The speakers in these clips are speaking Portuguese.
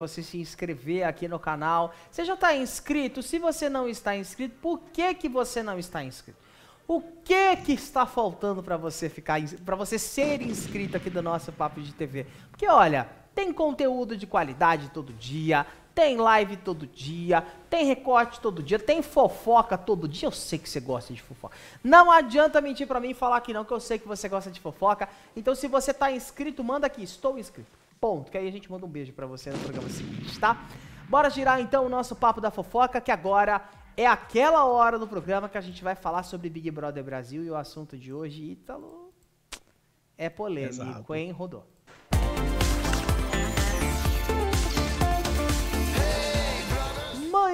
você se inscrever aqui no canal. Você já está inscrito? Se você não está inscrito, por que, que você não está inscrito? O que que está faltando para você ficar, para você ser inscrito aqui do nosso Papo de TV? Porque olha, tem conteúdo de qualidade todo dia, tem live todo dia, tem recorte todo dia, tem fofoca todo dia. Eu sei que você gosta de fofoca. Não adianta mentir para mim e falar que não, que eu sei que você gosta de fofoca. Então se você está inscrito, manda aqui, estou inscrito. Ponto. Que aí a gente manda um beijo para você no programa seguinte, tá? Bora girar então o nosso papo da fofoca, que agora é aquela hora do programa que a gente vai falar sobre Big Brother Brasil e o assunto de hoje, Ítalo, é polêmico, Exato. hein, Rodolfo?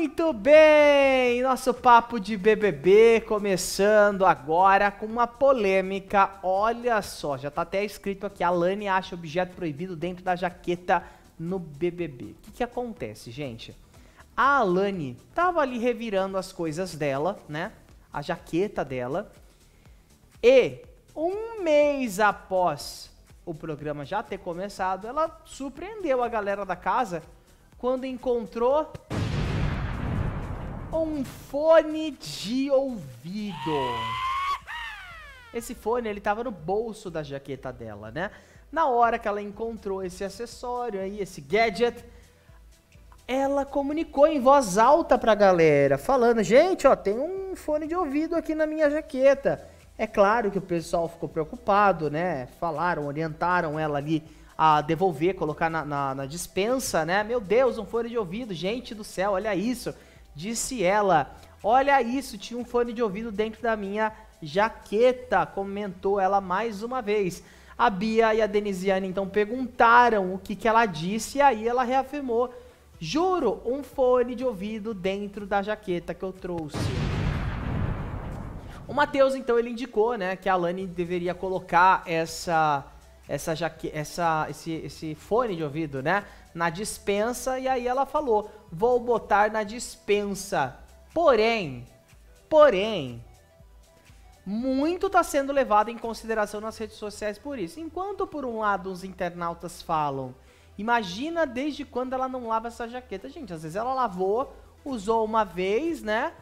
Muito bem! Nosso papo de BBB começando agora com uma polêmica. Olha só, já tá até escrito aqui: Alane acha objeto proibido dentro da jaqueta no BBB. O que, que acontece, gente? A Alane tava ali revirando as coisas dela, né? A jaqueta dela. E um mês após o programa já ter começado, ela surpreendeu a galera da casa quando encontrou um fone de ouvido. Esse fone, ele tava no bolso da jaqueta dela, né? Na hora que ela encontrou esse acessório aí, esse gadget, ela comunicou em voz alta pra galera, falando: "Gente, ó, tem um fone de ouvido aqui na minha jaqueta". É claro que o pessoal ficou preocupado, né? Falaram, orientaram ela ali a devolver, colocar na, na, na dispensa, né? Meu Deus, um fone de ouvido, gente do céu, olha isso. Disse ela: Olha isso, tinha um fone de ouvido dentro da minha jaqueta, comentou ela mais uma vez. A Bia e a Denisiane então perguntaram o que, que ela disse e aí ela reafirmou: Juro, um fone de ouvido dentro da jaqueta que eu trouxe. O Matheus então ele indicou, né, que a Lani deveria colocar essa essa jaque, essa, esse, esse fone de ouvido, né? Na dispensa, e aí ela falou: vou botar na dispensa. Porém, porém, muito está sendo levado em consideração nas redes sociais por isso. Enquanto, por um lado, os internautas falam, imagina desde quando ela não lava essa jaqueta. Gente, às vezes ela lavou, usou uma vez, né?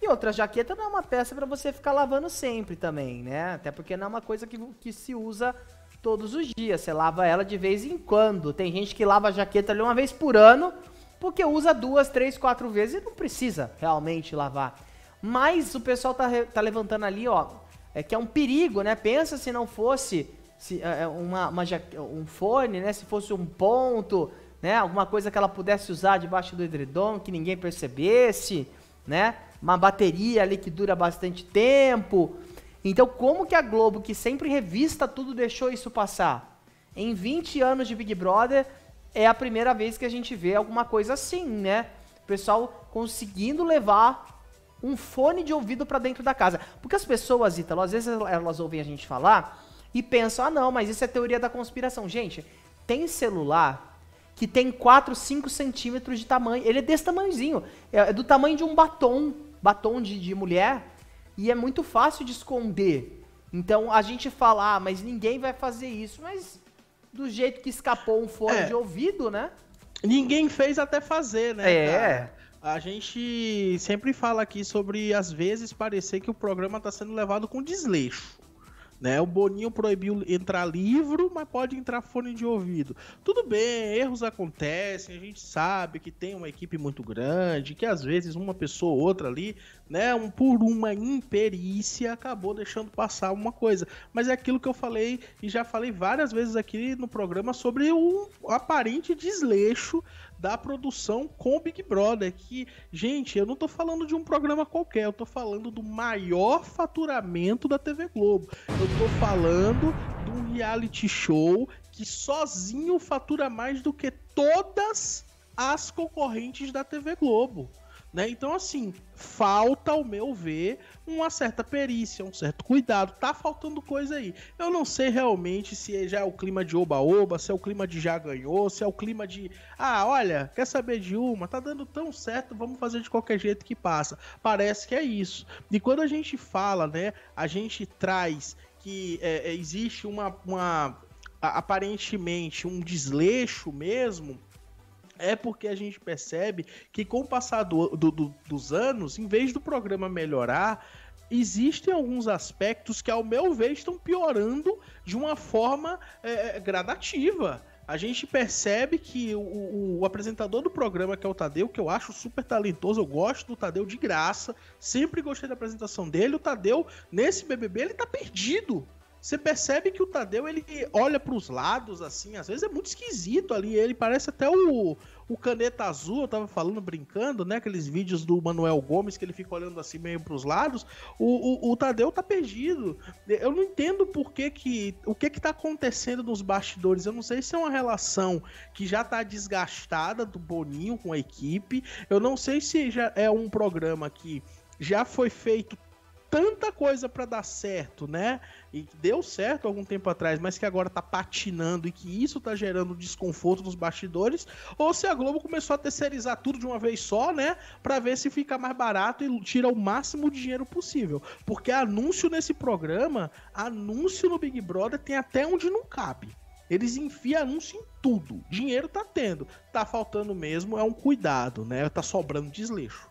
E outra jaqueta não é uma peça para você ficar lavando sempre também, né? Até porque não é uma coisa que, que se usa todos os dias, você lava ela de vez em quando. Tem gente que lava a jaqueta ali uma vez por ano, porque usa duas, três, quatro vezes e não precisa realmente lavar. Mas o pessoal tá, tá levantando ali, ó, é que é um perigo, né? Pensa se não fosse se, é, é uma, uma, um fone, né? Se fosse um ponto, né? Alguma coisa que ela pudesse usar debaixo do edredom, que ninguém percebesse, né? Uma bateria ali que dura bastante tempo. Então, como que a Globo, que sempre revista tudo, deixou isso passar? Em 20 anos de Big Brother, é a primeira vez que a gente vê alguma coisa assim, né? O pessoal conseguindo levar um fone de ouvido para dentro da casa. Porque as pessoas, Ítalo, às vezes elas ouvem a gente falar e pensam, ah não, mas isso é teoria da conspiração. Gente, tem celular que tem 4, 5 centímetros de tamanho. Ele é desse tamanhozinho. É, é do tamanho de um batom. Batom de, de mulher e é muito fácil de esconder. Então a gente fala, ah, mas ninguém vai fazer isso, mas do jeito que escapou um fone é. de ouvido, né? Ninguém fez até fazer, né? É. Cara? A gente sempre fala aqui sobre, às vezes, parecer que o programa está sendo levado com desleixo. Né? O Boninho proibiu entrar livro, mas pode entrar fone de ouvido. Tudo bem, erros acontecem, a gente sabe que tem uma equipe muito grande, que às vezes uma pessoa ou outra ali, né, um, por uma imperícia, acabou deixando passar uma coisa. Mas é aquilo que eu falei e já falei várias vezes aqui no programa sobre o aparente desleixo da produção com o Big Brother. Que, gente, eu não tô falando de um programa qualquer, eu tô falando do maior faturamento da TV Globo. Eu tô falando de um reality show que sozinho fatura mais do que todas as concorrentes da TV Globo. Né? Então, assim, falta, ao meu ver, uma certa perícia, um certo cuidado. Tá faltando coisa aí. Eu não sei realmente se é- já é o clima de oba-oba, se é o clima de já ganhou, se é o clima de ah, olha, quer saber de uma? Tá dando tão certo, vamos fazer de qualquer jeito que passa. Parece que é isso. E quando a gente fala, né, a gente traz que é, é existe uma, uma aparentemente um desleixo mesmo é porque a gente percebe que com o passar do, do, do, dos anos, em vez do programa melhorar, existem alguns aspectos que, ao meu ver, estão piorando de uma forma é, é, gradativa. A gente percebe que o, o, o, apresentador do programa, que é o Tadeu, que eu acho super talentoso, eu gosto do Tadeu de graça, sempre gostei da apresentação dele. O Tadeu, nesse BBB, ele tá perdido você percebe que o Tadeu ele olha para os lados assim, às vezes é muito esquisito ali, ele parece até o, o caneta azul, eu tava falando brincando, né, aqueles vídeos do Manuel Gomes que ele fica olhando assim meio para os lados. O, o, o, Tadeu tá perdido. Eu não entendo por que que o que que tá acontecendo nos bastidores. Eu não sei se é uma relação que já tá desgastada do Boninho com a equipe. Eu não sei se já é um programa que já foi feito tanta coisa para dar certo, né? E que deu certo algum tempo atrás, mas que agora tá patinando e que isso tá gerando desconforto nos bastidores, ou se a Globo começou a terceirizar tudo de uma vez só, né, para ver se fica mais barato e tira o máximo de dinheiro possível. Porque anúncio nesse programa, anúncio no Big Brother tem até onde não cabe. Eles enfiam anúncio em tudo. Dinheiro tá tendo. Tá faltando mesmo é um cuidado, né? Tá sobrando desleixo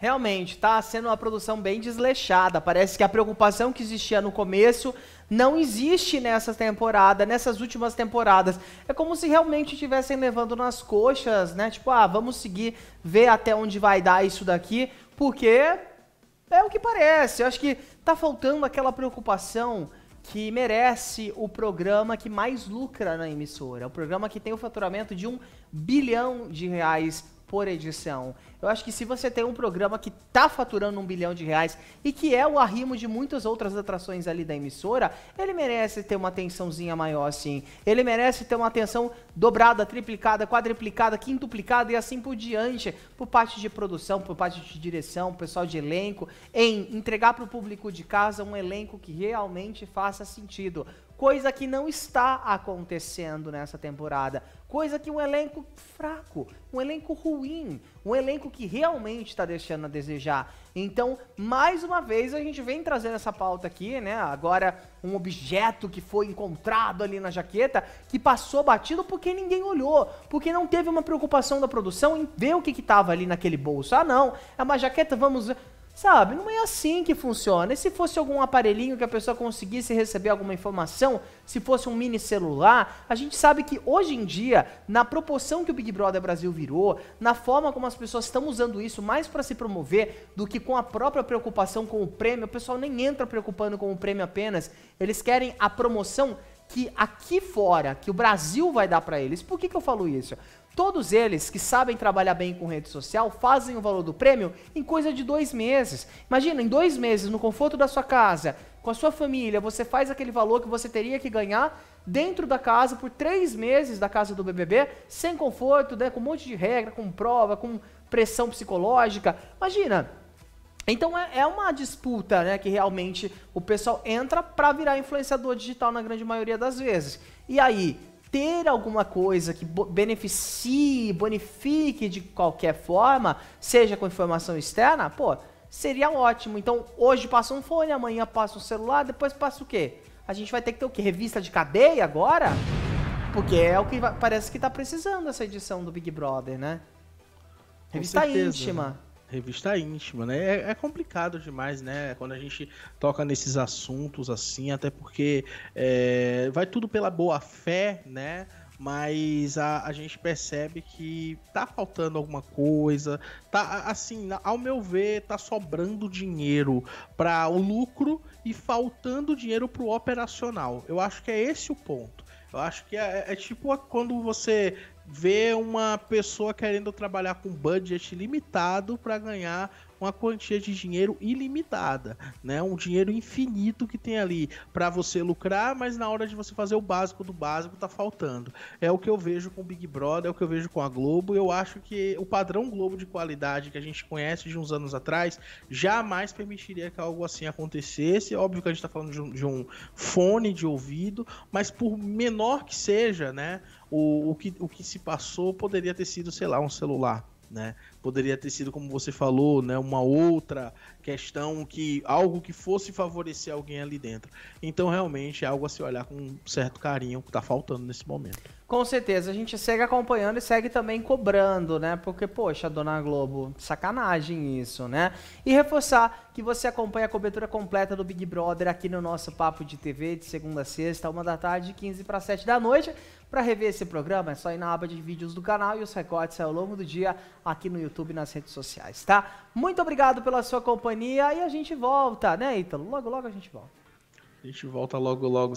realmente está sendo uma produção bem desleixada. Parece que a preocupação que existia no começo não existe nessa temporada, nessas últimas temporadas. É como se realmente estivessem levando nas coxas, né? Tipo, ah, vamos seguir, ver até onde vai dar isso daqui, porque é o que parece. Eu acho que tá faltando aquela preocupação que merece o programa que mais lucra na emissora, o programa que tem o faturamento de um bilhão de reais por edição. Eu acho que se você tem um programa que está faturando um bilhão de reais e que é o arrimo de muitas outras atrações ali da emissora, ele merece ter uma atençãozinha maior, sim. Ele merece ter uma atenção dobrada, triplicada, quadriplicada, quintuplicada e assim por diante, por parte de produção, por parte de direção, pessoal de elenco, em entregar para o público de casa um elenco que realmente faça sentido coisa que não está acontecendo nessa temporada, coisa que um elenco fraco, um elenco ruim, um elenco que realmente está deixando a desejar. Então, mais uma vez, a gente vem trazendo essa pauta aqui, né? Agora, um objeto que foi encontrado ali na jaqueta, que passou batido porque ninguém olhou, porque não teve uma preocupação da produção em ver o que estava ali naquele bolso. Ah, não, é uma jaqueta, vamos. Sabe? Não é assim que funciona. E se fosse algum aparelhinho que a pessoa conseguisse receber alguma informação, se fosse um mini celular, a gente sabe que hoje em dia, na proporção que o Big Brother Brasil virou, na forma como as pessoas estão usando isso mais para se promover do que com a própria preocupação com o prêmio, o pessoal nem entra preocupando com o prêmio apenas. Eles querem a promoção que aqui fora, que o Brasil vai dar para eles. Por que, que eu falo isso? Todos eles que sabem trabalhar bem com rede social fazem o valor do prêmio em coisa de dois meses. Imagina, em dois meses, no conforto da sua casa, com a sua família, você faz aquele valor que você teria que ganhar dentro da casa por três meses da casa do BBB, sem conforto, né, com um monte de regra, com prova, com pressão psicológica. Imagina. Então é, é uma disputa, né, que realmente o pessoal entra para virar influenciador digital na grande maioria das vezes. E aí, ter alguma coisa que beneficie, bonifique de qualquer forma, seja com informação externa, pô, seria ótimo. Então, hoje passa um fone, amanhã passa um celular, depois passa o quê? A gente vai ter que ter o quê? Revista de cadeia agora? Porque é o que parece que está precisando essa edição do Big Brother, né? Revista íntima. Né? Revista íntima, né? É, é, complicado demais, né? Quando a gente toca nesses assuntos assim, até porque é, vai tudo pela boa fé, né? Mas a, a gente percebe que tá faltando alguma coisa, tá assim, ao meu ver, tá sobrando dinheiro para o lucro e faltando dinheiro para o operacional. Eu acho que é esse o ponto. Eu acho que é, é, é tipo quando você vê uma pessoa querendo trabalhar com budget limitado para ganhar uma quantia de dinheiro ilimitada, né? Um dinheiro infinito que tem ali para você lucrar, mas na hora de você fazer o básico do básico tá faltando. É o que eu vejo com o Big Brother, é o que eu vejo com a Globo. Eu acho que o padrão Globo de qualidade que a gente conhece de uns anos atrás jamais permitiria que algo assim acontecesse. Óbvio que a gente tá falando de um, de um fone de ouvido, mas por menor que seja, né? O, o, que, o que se passou poderia ter sido, sei lá, um celular. Né? poderia ter sido, como você falou, né, uma outra questão que algo que fosse favorecer alguém ali dentro. Então realmente é algo a se olhar com um certo carinho que está faltando nesse momento. Com certeza, a gente segue acompanhando e segue também cobrando, né? Porque poxa, Dona Globo, sacanagem isso, né? E reforçar que você acompanha a cobertura completa do Big Brother aqui no nosso papo de TV de segunda a sexta, uma da tarde, 15 para 7 da noite. Para rever esse programa é só ir na aba de vídeos do canal e os recortes ao longo do dia aqui no YouTube YouTube e nas redes sociais, tá? Muito obrigado pela sua companhia e a gente volta, né, Ítalo? Logo, logo a gente volta. A gente volta logo, logo.